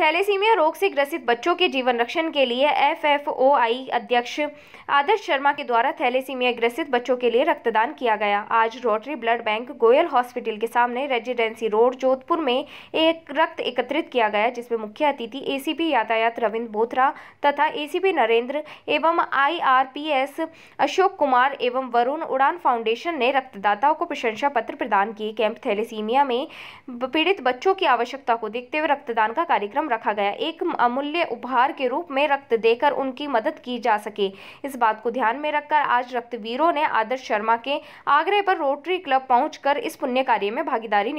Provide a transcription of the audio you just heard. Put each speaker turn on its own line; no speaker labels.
thalassaemia रोग से ग्रसित बच्चों के जीवन रक्षण के लिए एफएफओआई अध्यक्ष आदर्श शर्मा के द्वारा थैलेसीमिया ग्रसित बच्चों के लिए रक्तदान किया गया आज Rotary blood bank Goyal hospital के सामने रेजिडेंसी रोड जोधपुर में एक रक्त एकत्रित किया गया जिसमें मुख्य अतिथि ए यातायात रविन्द्र बोथरा तथा ए नरेंद्र एवं आई अशोक कुमार एवं वरुण उड़ान फाउंडेशन ने रक्तदाताओं को प्रशंसा पत्र प्रदान किए कैंप थैलेसीमिया में पीड़ित बच्चों की आवश्यकता को देखते हुए रक्तदान का कार्यक्रम रखा गया एक अमूल्य उपहार के रूप में रक्त देकर उनकी मदद की जा सके इस बात को ध्यान में रखकर आज रक्तवीरों ने आदर्श शर्मा के आगरे पर रोटरी क्लब पहुंचकर इस पुण्य कार्य में भागीदारी